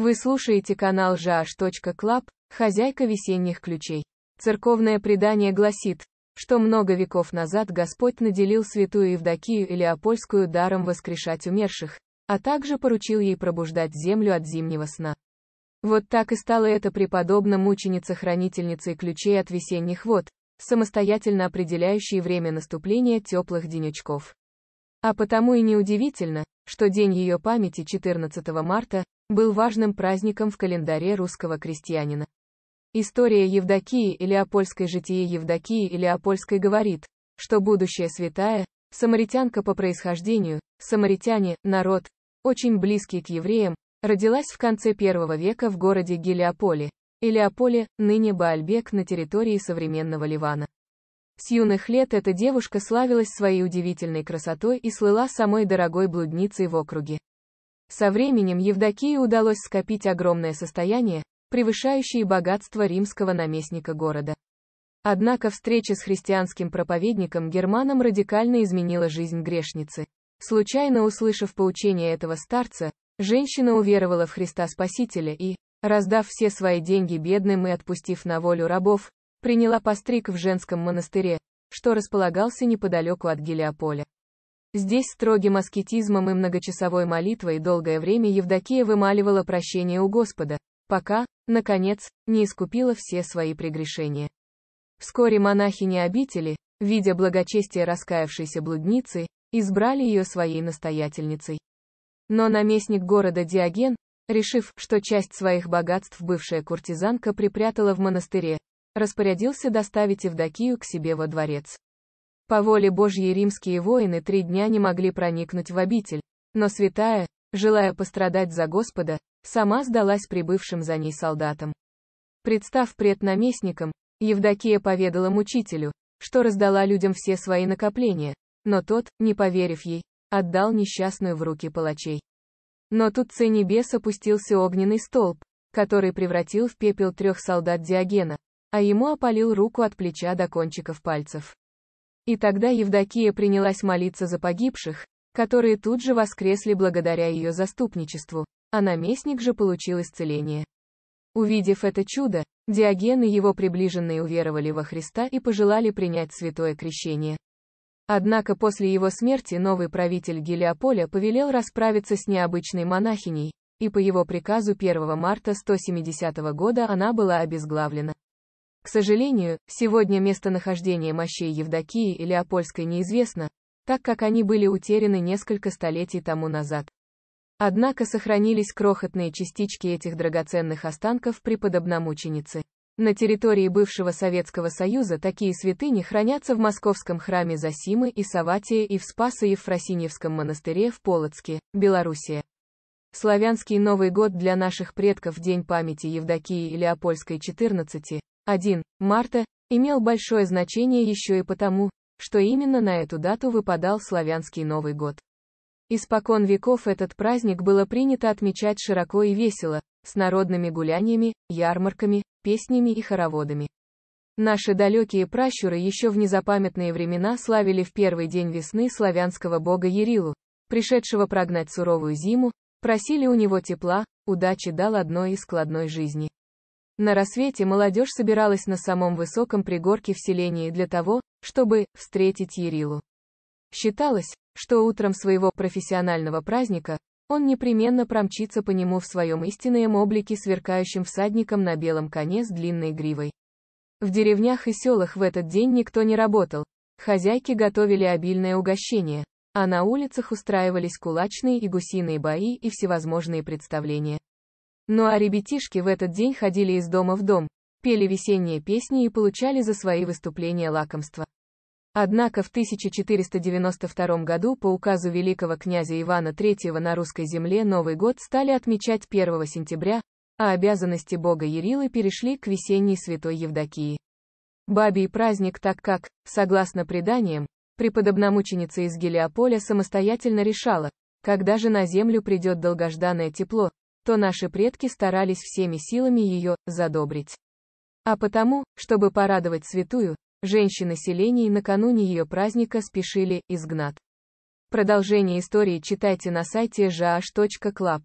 Вы слушаете канал жаш.клаб, хозяйка весенних ключей. Церковное предание гласит, что много веков назад Господь наделил святую Евдокию Илеопольскую даром воскрешать умерших, а также поручил ей пробуждать землю от зимнего сна. Вот так и стала эта преподобная мученица-хранительницей ключей от весенних вод, самостоятельно определяющей время наступления теплых денечков. А потому и неудивительно, что день ее памяти 14 марта был важным праздником в календаре русского крестьянина. История Евдокии или Апольской житие Евдокии или Апольской говорит, что будущая святая, самаритянка по происхождению, самаритяне, народ, очень близкий к евреям, родилась в конце первого века в городе Гелиополе, Илиополе, ныне Баальбек на территории современного Ливана. С юных лет эта девушка славилась своей удивительной красотой и слыла самой дорогой блудницей в округе. Со временем Евдокии удалось скопить огромное состояние, превышающее богатство римского наместника города. Однако встреча с христианским проповедником Германом радикально изменила жизнь грешницы. Случайно услышав поучение этого старца, женщина уверовала в Христа Спасителя и, раздав все свои деньги бедным и отпустив на волю рабов, приняла постриг в женском монастыре, что располагался неподалеку от Гелиополя. Здесь строгим аскетизмом и многочасовой молитвой долгое время Евдокия вымаливала прощение у Господа, пока, наконец, не искупила все свои прегрешения. Вскоре монахини обители, видя благочестие раскаявшейся блудницы, избрали ее своей настоятельницей. Но наместник города Диоген, решив, что часть своих богатств бывшая куртизанка припрятала в монастыре, распорядился доставить Евдокию к себе во дворец. По воле Божьей римские воины три дня не могли проникнуть в обитель, но святая, желая пострадать за Господа, сама сдалась прибывшим за ней солдатам. Представ пред наместником, Евдокия поведала мучителю, что раздала людям все свои накопления, но тот, не поверив ей, отдал несчастную в руки палачей. Но тут с небес опустился огненный столб, который превратил в пепел трех солдат Диогена, а ему опалил руку от плеча до кончиков пальцев. И тогда Евдокия принялась молиться за погибших, которые тут же воскресли благодаря ее заступничеству, а наместник же получил исцеление. Увидев это чудо, Диоген и его приближенные уверовали во Христа и пожелали принять святое крещение. Однако после его смерти новый правитель Гелиополя повелел расправиться с необычной монахиней, и по его приказу 1 марта 170 года она была обезглавлена. К сожалению, сегодня местонахождение мощей Евдокии и Леопольской неизвестно, так как они были утеряны несколько столетий тому назад. Однако сохранились крохотные частички этих драгоценных останков преподобномученицы. На территории бывшего Советского Союза такие святыни хранятся в Московском храме Засимы и Саватия и в Спасо-Евфросиньевском монастыре в Полоцке, Белоруссия. Славянский Новый год для наших предков День памяти Евдокии и Леопольской 14, 1 марта, имел большое значение еще и потому, что именно на эту дату выпадал славянский Новый год. Испокон веков этот праздник было принято отмечать широко и весело, с народными гуляниями, ярмарками, песнями и хороводами. Наши далекие пращуры еще в незапамятные времена славили в первый день весны славянского бога Ярилу, пришедшего прогнать суровую зиму, просили у него тепла, удачи дал одной и складной жизни. На рассвете молодежь собиралась на самом высоком пригорке в селении для того, чтобы встретить Ерилу. Считалось, что утром своего профессионального праздника он непременно промчится по нему в своем истинном облике сверкающим всадником на белом коне с длинной гривой. В деревнях и селах в этот день никто не работал, хозяйки готовили обильное угощение, а на улицах устраивались кулачные и гусиные бои и всевозможные представления. Ну а ребятишки в этот день ходили из дома в дом, пели весенние песни и получали за свои выступления лакомства. Однако в 1492 году по указу великого князя Ивана III на русской земле Новый год стали отмечать 1 сентября, а обязанности бога Ярилы перешли к весенней святой Евдокии. Бабий праздник так как, согласно преданиям, преподобномученица из Гелиополя самостоятельно решала, когда же на землю придет долгожданное тепло, то наши предки старались всеми силами ее задобрить. А потому, чтобы порадовать святую, женщины селений накануне ее праздника спешили изгнат. Продолжение истории читайте на сайте jash.club.